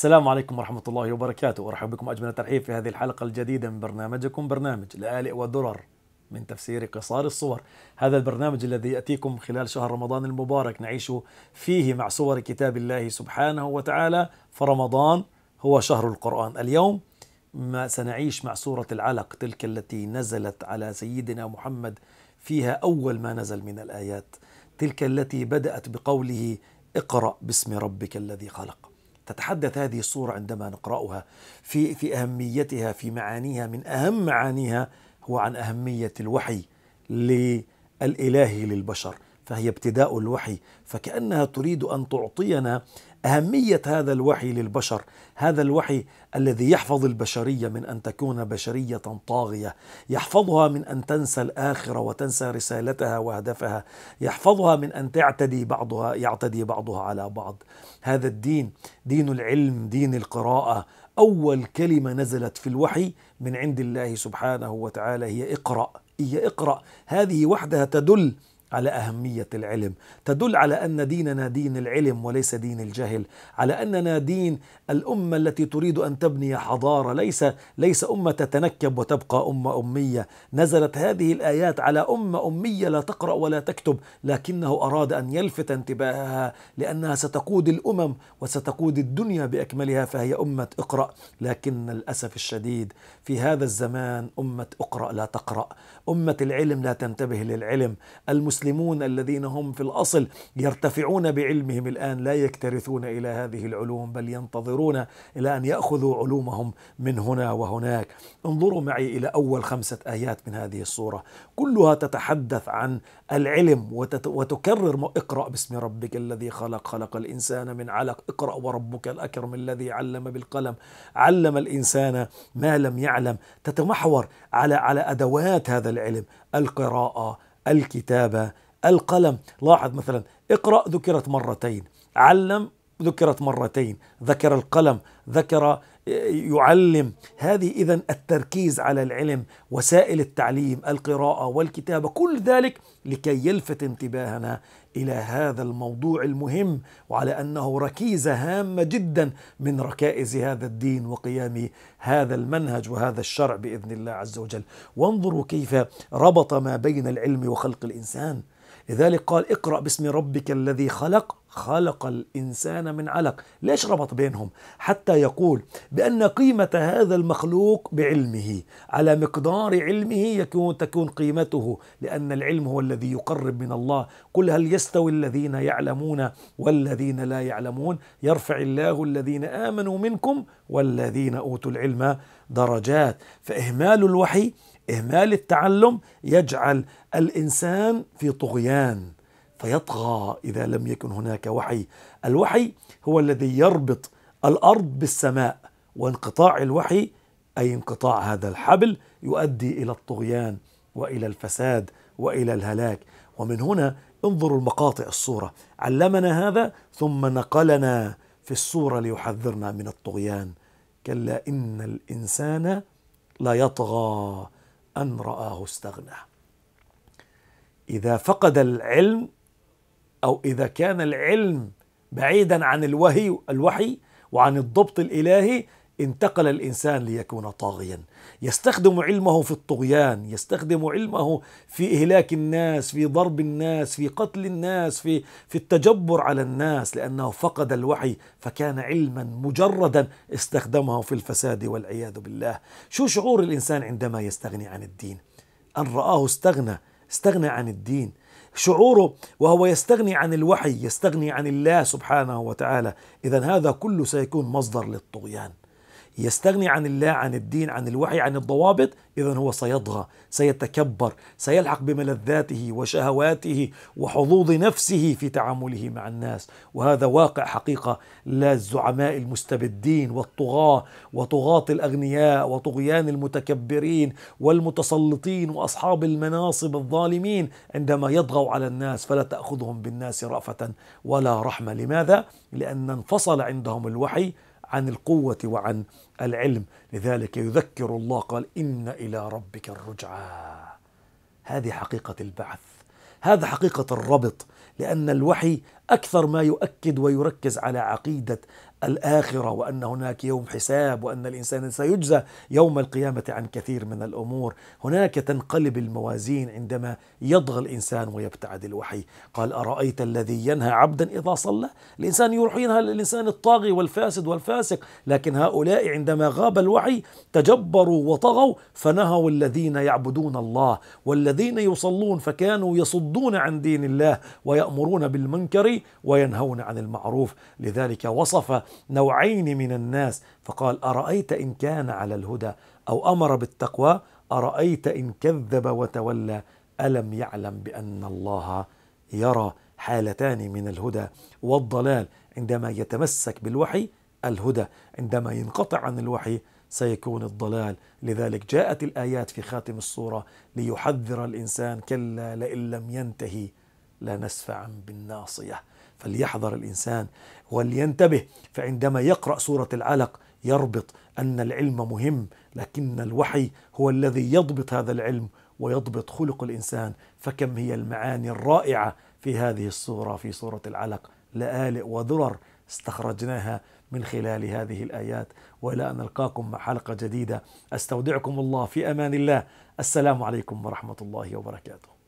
السلام عليكم ورحمة الله وبركاته أرحب بكم أجمل ترحيب في هذه الحلقة الجديدة من برنامجكم برنامج لآلئ ودرر من تفسير قصار الصور هذا البرنامج الذي يأتيكم خلال شهر رمضان المبارك نعيش فيه مع صور كتاب الله سبحانه وتعالى فرمضان هو شهر القرآن اليوم ما سنعيش مع سورة العلق تلك التي نزلت على سيدنا محمد فيها أول ما نزل من الآيات تلك التي بدأت بقوله اقرأ باسم ربك الذي خلق تتحدث هذه الصورة عندما نقرأها في في أهميتها في معانيها من أهم معانيها هو عن أهمية الوحي للإله للبشر فهي ابتداء الوحي فكأنها تريد أن تعطينا أهمية هذا الوحي للبشر هذا الوحي الذي يحفظ البشرية من أن تكون بشرية طاغية يحفظها من أن تنسى الآخرة وتنسى رسالتها وهدفها يحفظها من أن تعتدي بعضها يعتدي بعضها على بعض هذا الدين دين العلم دين القراءة أول كلمة نزلت في الوحي من عند الله سبحانه وتعالى هي اقرأ هي اقرأ هذه وحدها تدل على أهمية العلم تدل على أن ديننا دين العلم وليس دين الجهل على أننا دين الأمة التي تريد أن تبني حضارة ليس, ليس أمة تتنكب وتبقى أمة أمية نزلت هذه الآيات على أمة أمية لا تقرأ ولا تكتب لكنه أراد أن يلفت انتباهها لأنها ستقود الأمم وستقود الدنيا بأكملها فهي أمة اقرأ لكن للأسف الشديد في هذا الزمان أمة اقرأ لا تقرأ أمة العلم لا تنتبه للعلم المس المسلمون الذين هم في الاصل يرتفعون بعلمهم الان لا يكترثون الى هذه العلوم بل ينتظرون الى ان ياخذوا علومهم من هنا وهناك انظروا معي الى اول خمسه ايات من هذه السوره كلها تتحدث عن العلم وتت... وتكرر اقرا باسم ربك الذي خلق خلق الانسان من علق اقرا وربك الاكرم الذي علم بالقلم علم الانسان ما لم يعلم تتمحور على على ادوات هذا العلم القراءه الكتابة القلم لاحظ مثلا اقرأ ذكرت مرتين علم ذكرت مرتين ذكر القلم ذكر يعلم هذه إذا التركيز على العلم وسائل التعليم القراءة والكتابة كل ذلك لكي يلفت انتباهنا إلى هذا الموضوع المهم وعلى أنه ركيزة هامة جدا من ركائز هذا الدين وقيام هذا المنهج وهذا الشرع بإذن الله عز وجل وانظروا كيف ربط ما بين العلم وخلق الإنسان لذلك قال اقرأ باسم ربك الذي خلق خلق الإنسان من علق ليش ربط بينهم حتى يقول بأن قيمة هذا المخلوق بعلمه على مقدار علمه يكون تكون قيمته لأن العلم هو الذي يقرب من الله قل هل يستوي الذين يعلمون والذين لا يعلمون يرفع الله الذين آمنوا منكم والذين أوتوا العلم درجات فإهمال الوحي إهمال التعلم يجعل الإنسان في طغيان فيطغى إذا لم يكن هناك وحي الوحي هو الذي يربط الأرض بالسماء وانقطاع الوحي أي انقطاع هذا الحبل يؤدي إلى الطغيان وإلى الفساد وإلى الهلاك ومن هنا انظروا المقاطع الصورة علمنا هذا ثم نقلنا في الصورة ليحذرنا من الطغيان كلا إن الإنسان ليطغى أن رآه استغنى إذا فقد العلم أو إذا كان العلم بعيدا عن الوهي الوحي وعن الضبط الإلهي انتقل الانسان ليكون طاغيا يستخدم علمه في الطغيان يستخدم علمه في اهلاك الناس في ضرب الناس في قتل الناس في في التجبر على الناس لانه فقد الوحي فكان علما مجردا استخدمه في الفساد والعياذ بالله شو شعور الانسان عندما يستغني عن الدين ان راه استغنى استغنى عن الدين شعوره وهو يستغني عن الوحي يستغني عن الله سبحانه وتعالى اذا هذا كله سيكون مصدر للطغيان يستغني عن الله عن الدين عن الوحي عن الضوابط إذا هو سيطغى سيتكبر سيلحق بملذاته وشهواته وحظوظ نفسه في تعامله مع الناس وهذا واقع حقيقة لا الزعماء المستبدين والطغاة وطغاة الأغنياء وطغيان المتكبرين والمتسلطين وأصحاب المناصب الظالمين عندما يطغوا على الناس فلا تأخذهم بالناس رأفة ولا رحمة لماذا؟ لأن انفصل عندهم الوحي عن القوة وعن العلم لذلك يذكر الله قال إن إلى ربك الرجعى هذه حقيقة البعث هذا حقيقة الربط لأن الوحي اكثر ما يؤكد ويركز على عقيده الاخره وان هناك يوم حساب وان الانسان سيجزى يوم القيامه عن كثير من الامور، هناك تنقلب الموازين عندما يضغى الانسان ويبتعد الوحي، قال ارايت الذي ينهى عبدا اذا صلى؟ الانسان يروح ينهى للانسان الطاغي والفاسد والفاسق، لكن هؤلاء عندما غاب الوحي تجبروا وطغوا فنهوا الذين يعبدون الله والذين يصلون فكانوا يصدون عن دين الله ويامرون بالمنكر وينهون عن المعروف لذلك وصف نوعين من الناس فقال أرأيت إن كان على الهدى أو أمر بالتقوى أرأيت إن كذب وتولى ألم يعلم بأن الله يرى حالتان من الهدى والضلال عندما يتمسك بالوحي الهدى عندما ينقطع عن الوحي سيكون الضلال لذلك جاءت الآيات في خاتم الصورة ليحذر الإنسان كلا لئن لم ينتهي لا نسفعا بالناصية فليحذر الإنسان ولينتبه فعندما يقرأ سورة العلق يربط أن العلم مهم لكن الوحي هو الذي يضبط هذا العلم ويضبط خلق الإنسان فكم هي المعاني الرائعة في هذه السورة في سورة العلق لآلئ وذرر استخرجناها من خلال هذه الآيات وإلى أن نلقاكم مع حلقة جديدة أستودعكم الله في أمان الله السلام عليكم ورحمة الله وبركاته